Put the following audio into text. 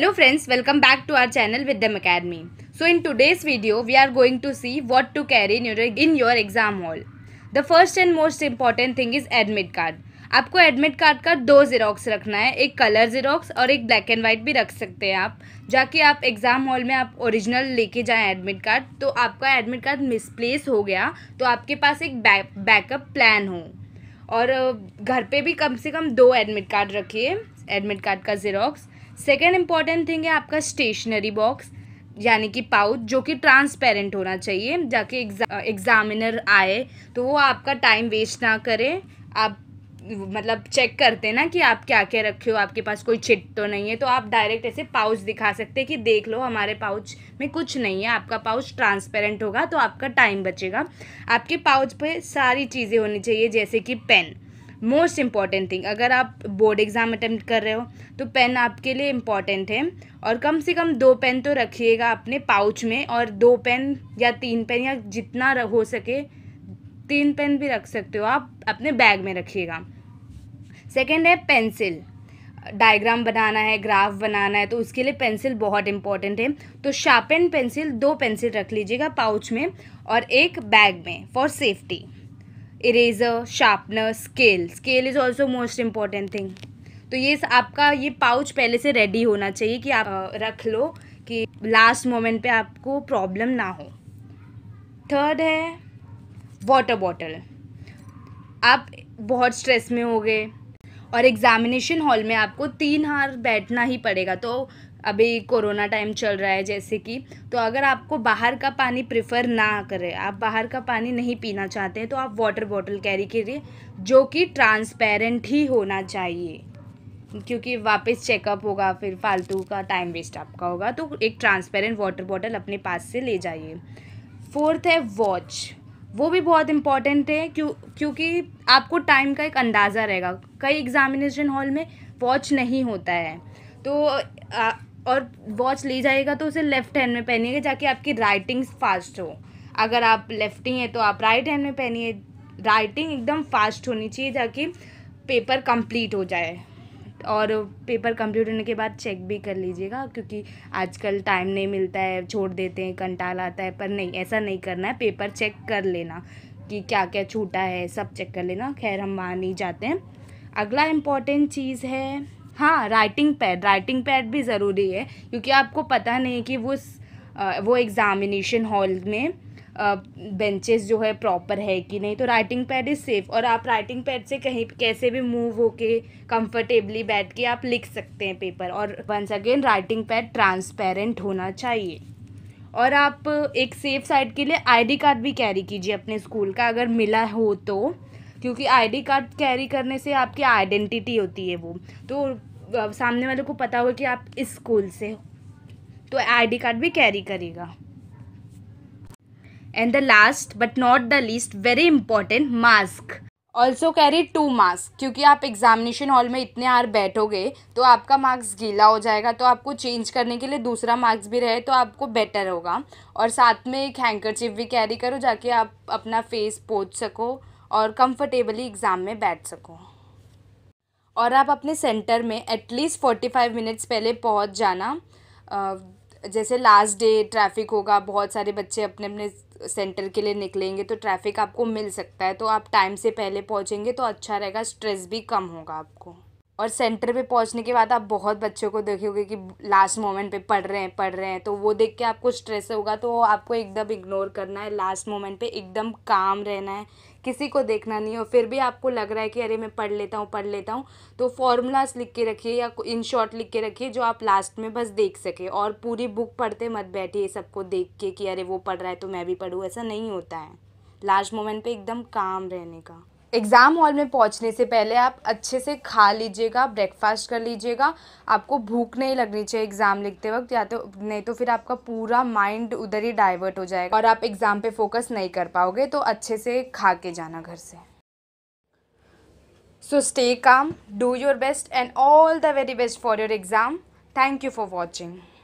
hello friends welcome back to our channel Vidyam academy so in today's video we are going to see what to carry in your in your exam hall the first and most important thing is admit card आपको admit card का दो xerox रखना है एक colour xerox और एक black and white भी रख सकते हैं आप जाके आप एग्ज़ाम हॉल में आप ओरिजिनल लेके जाएं एडमिट कार्ड तो आपका एडमिट कार्ड मिसप्लेस हो गया तो आपके पास एक बैकअप प्लान हो और घर पे भी कम से कम दो एडमिट कार्ड रखिए एडमिट कार्ड का जीरोक्स सेकेंड इंपॉर्टेंट थिंग है आपका स्टेशनरी बॉक्स यानी कि पाउच जो कि ट्रांसपेरेंट होना चाहिए जाके एग्जामिनर आए तो वो आपका टाइम वेस्ट ना करे आप मतलब चेक करते ना कि आप क्या क्या रखे हो आपके पास कोई चिट तो नहीं है तो आप डायरेक्ट ऐसे पाउच दिखा सकते हैं कि देख लो हमारे पाउच में कुछ नहीं है आपका पाउच ट्रांसपेरेंट होगा तो आपका टाइम बचेगा आपके पाउच पे सारी चीज़ें होनी चाहिए जैसे कि पेन मोस्ट इम्पॉर्टेंट थिंग अगर आप बोर्ड एग्ज़ाम अटैम्प्ट कर रहे हो तो पेन आपके लिए इम्पॉर्टेंट है और कम से कम दो पेन तो रखिएगा अपने पाउच में और दो पेन या तीन पेन या जितना हो सके तीन पेन भी रख सकते हो आप अपने बैग में रखिएगा सेकेंड है पेंसिल डायग्राम बनाना है ग्राफ बनाना है तो उसके लिए पेंसिल बहुत इंपॉर्टेंट है तो शार्पन पेंसिल दो पेंसिल रख लीजिएगा पाउच में और एक बैग में for safety eraser sharpener scale scale is also most important thing तो ये आपका ये पाउच पहले से रेडी होना चाहिए कि आप रख लो कि लास्ट मोमेंट पे आपको प्रॉब्लम ना हो थर्ड है वाटर बॉटल आप बहुत स्ट्रेस में हो गए और एग्ज़ामिनेशन हॉल में आपको तीन हार बैठना ही पड़ेगा तो अभी कोरोना टाइम चल रहा है जैसे कि तो अगर आपको बाहर का पानी प्रिफर ना करें आप बाहर का पानी नहीं पीना चाहते हैं तो आप वाटर बॉटल कैरी करिए जो कि ट्रांसपेरेंट ही होना चाहिए क्योंकि वापस चेकअप होगा फिर फालतू का टाइम वेस्ट आपका होगा तो एक ट्रांसपेरेंट वाटर बॉटल अपने पास से ले जाइए फोर्थ है वॉच वो भी बहुत इम्पॉर्टेंट है क्यों क्योंकि आपको टाइम का एक अंदाज़ा रहेगा कई एग्ज़ामिनेशन हॉल में वॉच नहीं होता है तो आ, और वॉच ले जाएगा तो उसे लेफ़्ट हैंड में पहनिएगा जाके आपकी राइटिंग फास्ट हो अगर आप लेफ्टी हैं तो आप राइट हैंड में पहनिए राइटिंग एकदम फास्ट होनी चाहिए ताकि पेपर कंप्लीट हो जाए और पेपर कंप्लीट होने के बाद चेक भी कर लीजिएगा क्योंकि आजकल टाइम नहीं मिलता है छोड़ देते हैं कंटाल आता है पर नहीं ऐसा नहीं करना है पेपर चेक कर लेना कि क्या क्या छूटा है सब चेक कर लेना खैर हम वहाँ नहीं जाते हैं अगला इम्पॉर्टेंट चीज़ है हाँ राइटिंग पैड राइटिंग पैड भी ज़रूरी है क्योंकि आपको पता नहीं है कि वो वो एग्ज़ामिनेशन हॉल में बेंचेस जो है प्रॉपर है कि नहीं तो राइटिंग पैड इज़ सेफ़ और आप राइटिंग पैड से कहीं कैसे भी मूव होके कंफर्टेबली बैठ के आप लिख सकते हैं पेपर और once again writing pad transparent होना चाहिए और आप एक सेफ साइड के लिए आईडी कार्ड भी कैरी कीजिए अपने स्कूल का अगर मिला हो तो क्योंकि आईडी कार्ड कैरी करने से आपकी आइडेंटिटी होती है वो तो सामने वाले को पता होगा कि आप इस स्कूल से हो तो आईडी कार्ड भी कैरी करेगा and the last but not the least very important mask also carry to mask क्योंकि आप एग्जामिनेशन हॉल में इतने आर बैठोगे तो आपका मार्क्स गीला हो जाएगा तो आपको चेंज करने के लिए दूसरा मार्क्स भी रहे तो आपको बेटर होगा और साथ में एक चिप भी कैरी करो जाके आप अपना फेस पोच सको और कंफर्टेबली एग्ज़ाम में बैठ सको और आप अपने सेंटर में एटलीस्ट फोर्टी फाइव मिनट्स पहले पहुंच जाना जैसे लास्ट डे ट्रैफिक होगा बहुत सारे बच्चे अपने अपने सेंटर के लिए निकलेंगे तो ट्रैफ़िक आपको मिल सकता है तो आप टाइम से पहले पहुँचेंगे तो अच्छा रहेगा स्ट्रेस भी कम होगा आपको और सेंटर पे पहुंचने के बाद आप बहुत बच्चों को देखोगे कि लास्ट मोमेंट पे पढ़ रहे हैं पढ़ रहे हैं तो वो देख के आपको स्ट्रेस होगा तो आपको एकदम इग्नोर करना है लास्ट मोमेंट पे एकदम काम रहना है किसी को देखना नहीं हो फिर भी आपको लग रहा है कि अरे मैं पढ़ लेता हूँ पढ़ लेता हूँ तो फॉर्मूलाज लिख के रखिए या इन शॉर्ट लिख के रखिए जो आप लास्ट में बस देख सके और पूरी बुक पढ़ते मत बैठिए सबको देख के कि अरे वो पढ़ रहा है तो मैं भी पढ़ूँ ऐसा नहीं होता है लास्ट मोमेंट पे एकदम काम रहने का एग्ज़ाम हॉल में पहुंचने से पहले आप अच्छे से खा लीजिएगा ब्रेकफास्ट कर लीजिएगा आपको भूख नहीं लगनी चाहिए एग्ज़ाम लिखते वक्त या तो नहीं तो फिर आपका पूरा माइंड उधर ही डाइवर्ट हो जाएगा और आप एग्ज़ाम पे फोकस नहीं कर पाओगे तो अच्छे से खा के जाना घर से so stay calm do your best and all the very best for your exam thank you for watching